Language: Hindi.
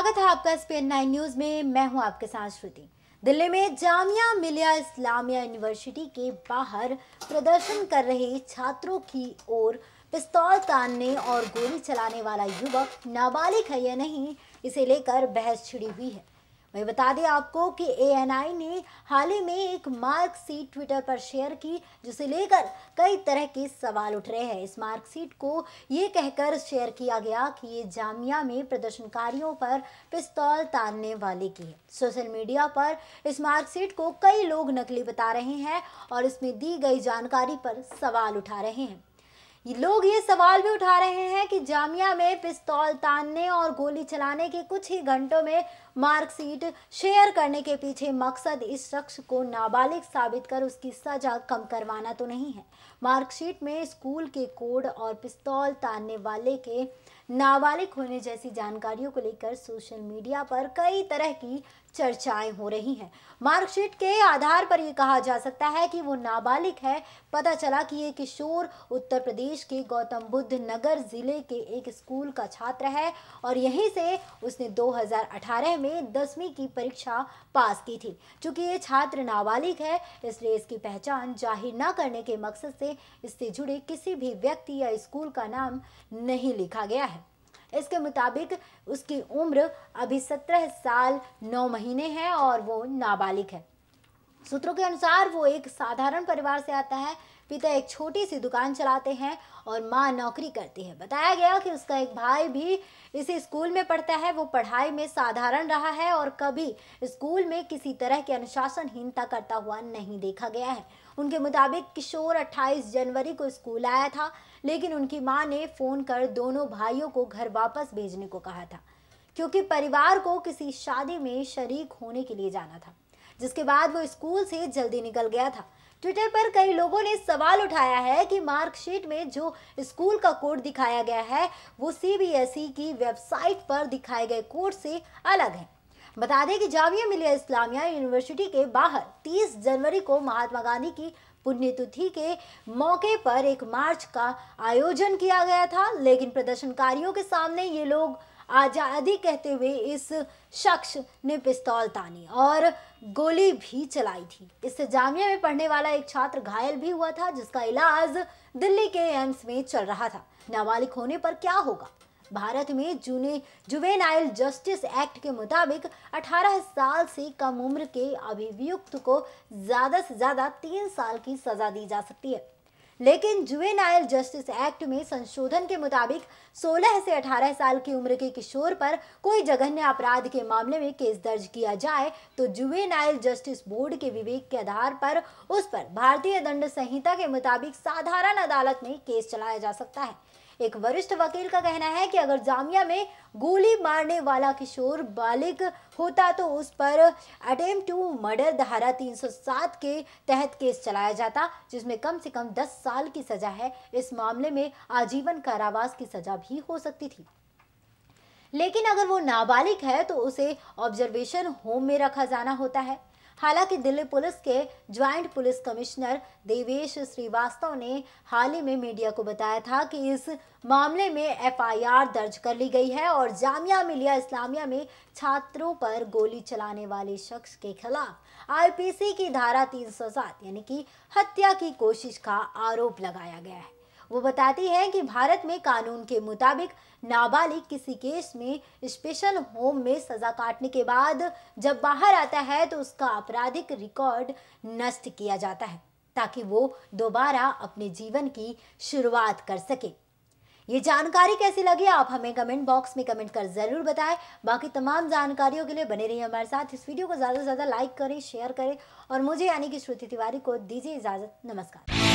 स्वागत है आपका एस पी न्यूज में मैं हूं आपके साथ श्रुति दिल्ली में जामिया मिलिया इस्लामिया यूनिवर्सिटी के बाहर प्रदर्शन कर रहे छात्रों की ओर पिस्तौल तानने और गोली चलाने वाला युवक नाबालिग है या नहीं इसे लेकर बहस छिड़ी हुई है वही बता दें आपको कि ए ने हाल ही में एक मार्कशीट ट्विटर पर शेयर की जिसे लेकर कई तरह के सवाल उठ रहे हैं इस मार्कशीट को ये कहकर शेयर किया गया कि ये जामिया में प्रदर्शनकारियों पर पिस्तौल तानने वाले की है सोशल मीडिया पर इस मार्कशीट को कई लोग नकली बता रहे हैं और इसमें दी गई जानकारी पर सवाल उठा रहे हैं लोग ये सवाल भी उठा रहे हैं कि जामिया में पिस्तौल तानने और गोली चलाने के कुछ ही घंटों में मार्कशीट शेयर करने के पीछे मकसद इस शख्स को नाबालिग साबित कर उसकी सजा कम करवाना तो नहीं है मार्कशीट में स्कूल के कोड और पिस्तौल तानने वाले के नाबालिग होने जैसी जानकारियों को लेकर सोशल मीडिया पर कई तरह की चर्चाएं हो रही हैं मार्कशीट के आधार पर यह कहा जा सकता है कि वो नाबालिग है पता चला कि ये किशोर उत्तर प्रदेश के गौतम बुद्ध नगर ज़िले के एक स्कूल का छात्र है और यहीं से उसने 2018 में दसवीं की परीक्षा पास की थी चूँकि ये छात्र नाबालिग है इसलिए इसकी पहचान जाहिर न करने के मकसद से इससे जुड़े किसी भी व्यक्ति या स्कूल का नाम नहीं लिखा गया है इसके मुताबिक उसकी उम्र अभी सत्रह साल नौ महीने है और वो नाबालिग है सूत्रों के अनुसार वो एक साधारण परिवार से आता है पिता एक छोटी सी दुकान चलाते हैं और माँ नौकरी करती है बताया गया कि उसका एक भाई भी इसी स्कूल में पढ़ता है वो पढ़ाई में साधारण रहा है और कभी स्कूल में किसी तरह की अनुशासनहीनता करता हुआ नहीं देखा गया है उनके मुताबिक किशोर 28 जनवरी को स्कूल आया था लेकिन उनकी माँ ने फ़ोन कर दोनों भाइयों को घर वापस भेजने को कहा था क्योंकि परिवार को किसी शादी में शरीक होने के लिए जाना था जिसके बाद वो स्कूल से जल्दी निकल गया था ट्विटर पर कई लोगों ने सवाल उठाया है कि मार्कशीट में जो स्कूल का कोड दिखाया गया है वो सीबीएसई e की वेबसाइट पर दिखाए गए कोड से अलग है बता दें कि जामिया मिलिया इस्लामिया यूनिवर्सिटी के बाहर 30 जनवरी को महात्मा गांधी की पुण्यतिथि के मौके पर एक मार्च का आयोजन किया गया था लेकिन प्रदर्शनकारियों के सामने ये लोग आज़ादी कहते हुए इस शख्स ने पिस्तौल तानी और गोली भी चलाई थी इससे जामिया में पढ़ने वाला एक छात्र घायल भी हुआ था जिसका इलाज दिल्ली के एम्स में चल रहा था नाबालिग होने पर क्या होगा भारत में जूने जुवेनाइल जस्टिस एक्ट के मुताबिक 18 साल से कम उम्र के अभियुक्त को ज़्यादा से ज़्यादा तीन साल की सज़ा दी जा सकती है लेकिन जुवेनाइल जस्टिस एक्ट में संशोधन के मुताबिक 16 से 18 साल की उम्र के किशोर पर कोई जघन्य अपराध के मामले में केस दर्ज किया जाए तो जुवेनाइल जस्टिस बोर्ड के विवेक के आधार पर उस पर भारतीय दंड संहिता के मुताबिक साधारण अदालत में केस चलाया जा सकता है एक वरिष्ठ वकील का कहना है कि अगर जामिया में गोली मारने वाला किशोर बालिक होता तो उस पर अटेम्प टू मर्डर धारा 307 के तहत केस चलाया जाता जिसमें कम से कम 10 साल की सजा है इस मामले में आजीवन कारावास की सजा भी हो सकती थी लेकिन अगर वो नाबालिग है तो उसे ऑब्जर्वेशन होम में रखा जाना होता है हालांकि दिल्ली पुलिस के joint police commissioner Devesh Srivastava ने हाल ही में मीडिया को बताया था कि इस मामले में एफआईआर दर्ज कर ली गई है और जामिया मिलिया इस्लामिया में छात्रों पर गोली चलाने वाले शख्स के खिलाफ आईपीसी की धारा 307 यानी कि हत्या की कोशिश का आरोप लगाया गया है वो बताती हैं कि भारत में कानून के मुताबिक नाबालिग किसी केस में स्पेशल होम में सज़ा काटने के बाद जब बाहर आता है तो उसका आपराधिक रिकॉर्ड नष्ट किया जाता है ताकि वो दोबारा अपने जीवन की शुरुआत कर सके ये जानकारी कैसी लगी आप हमें कमेंट बॉक्स में कमेंट कर ज़रूर बताएं बाकी तमाम जानकारियों के लिए बने रहिए हमारे साथ इस वीडियो को ज़्यादा से ज़्यादा लाइक करें शेयर करें और मुझे यानी कि श्रुति तिवारी को दीजिए इजाज़त नमस्कार